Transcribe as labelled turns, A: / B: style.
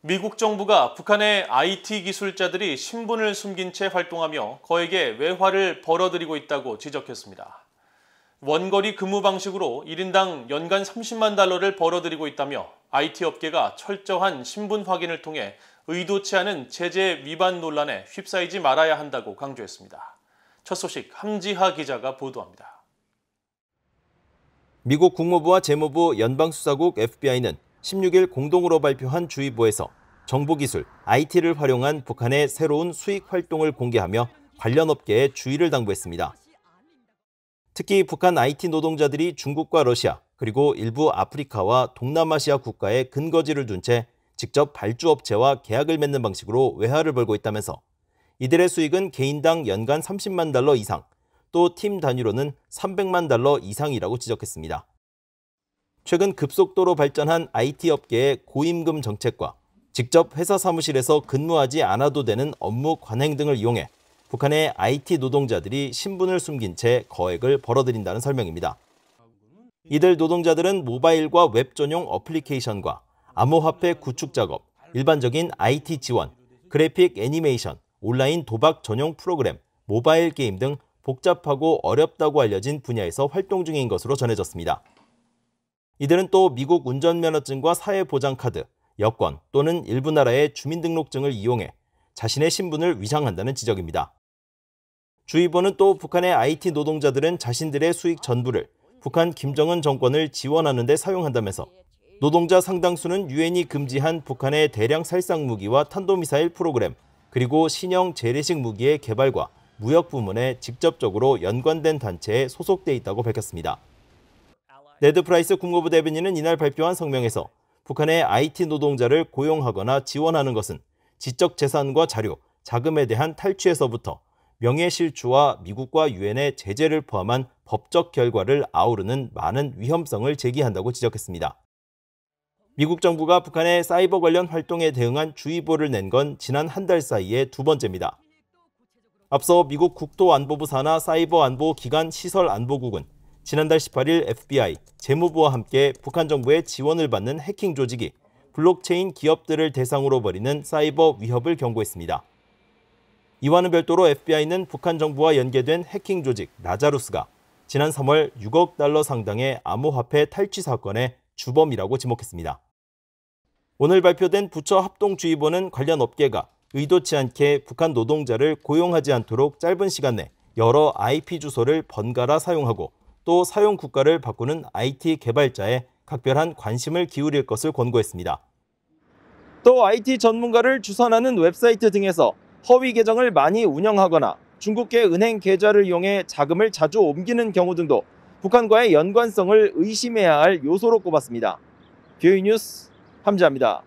A: 미국 정부가 북한의 IT 기술자들이 신분을 숨긴 채 활동하며 거액의 외화를 벌어들이고 있다고 지적했습니다. 원거리 근무 방식으로 1인당 연간 30만 달러를 벌어들이고 있다며 IT 업계가 철저한 신분 확인을 통해 의도치 않은 제재 위반 논란에 휩싸이지 말아야 한다고 강조했습니다. 첫 소식 함지하 기자가 보도합니다.
B: 미국 국무부와 재무부 연방수사국 FBI는 16일 공동으로 발표한 주의보에서 정보기술, IT를 활용한 북한의 새로운 수익 활동을 공개하며 관련 업계에 주의를 당부했습니다. 특히 북한 IT 노동자들이 중국과 러시아, 그리고 일부 아프리카와 동남아시아 국가에 근거지를 둔 채 직접 발주업체와 계약을 맺는 방식으로 외화를 벌고 있다면서 이들의 수익은 개인당 연간 30만 달러 이상, 또 팀 단위로는 300만 달러 이상이라고 지적했습니다. 최근 급속도로 발전한 IT 업계의 고임금 정책과 직접 회사 사무실에서 근무하지 않아도 되는 업무 관행 등을 이용해 북한의 IT 노동자들이 신분을 숨긴 채 거액을 벌어들인다는 설명입니다. 이들 노동자들은 모바일과 웹 전용 어플리케이션과 암호화폐 구축 작업, 일반적인 IT 지원, 그래픽 애니메이션, 온라인 도박 전용 프로그램, 모바일 게임 등 복잡하고 어렵다고 알려진 분야에서 활동 중인 것으로 전해졌습니다. 이들은 또 미국 운전면허증과 사회보장카드, 여권 또는 일부 나라의 주민등록증을 이용해 자신의 신분을 위장한다는 지적입니다. 주의보는 또 북한의 IT 노동자들은 자신들의 수익 전부를 북한 김정은 정권을 지원하는 데 사용한다면서 노동자 상당수는 유엔이 금지한 북한의 대량 살상 무기와 탄도미사일 프로그램 그리고 신형 재래식 무기의 개발과 무역 부문에 직접적으로 연관된 단체에 소속돼 있다고 밝혔습니다. 네드 프라이스 국무부 대변인은 이날 발표한 성명에서 북한의 IT 노동자를 고용하거나 지원하는 것은 지적 재산과 자료, 자금에 대한 탈취에서부터 명예실추와 미국과 유엔의 제재를 포함한 법적 결과를 아우르는 많은 위험성을 제기한다고 지적했습니다. 미국 정부가 북한의 사이버 관련 활동에 대응한 주의보를 낸 건 지난 한 달 사이에 두 번째입니다. 앞서 미국 국토안보부 산하 사이버 안보 기관 시설 안보국은 지난달 18일 FBI, 재무부와 함께 북한 정부의 지원을 받는 해킹 조직이 블록체인 기업들을 대상으로 벌이는 사이버 위협을 경고했습니다. 이와는 별도로 FBI는 북한 정부와 연계된 해킹 조직 나자루스가 지난 3월 6억 달러 상당의 암호화폐 탈취 사건의 주범이라고 지목했습니다. 오늘 발표된 부처 합동주의보는 관련 업계가 의도치 않게 북한 노동자를 고용하지 않도록 짧은 시간 내 여러 IP 주소를 번갈아 사용하고 또 사용 국가를 바꾸는 IT 개발자에 각별한 관심을 기울일 것을 권고했습니다. 또 IT 전문가를 주선하는 웹사이트 등에서 허위 계정을 많이 운영하거나 중국계 은행 계좌를 이용해 자금을 자주 옮기는 경우 등도 북한과의 연관성을 의심해야 할 요소로 꼽았습니다. 교유뉴스 함지아입니다.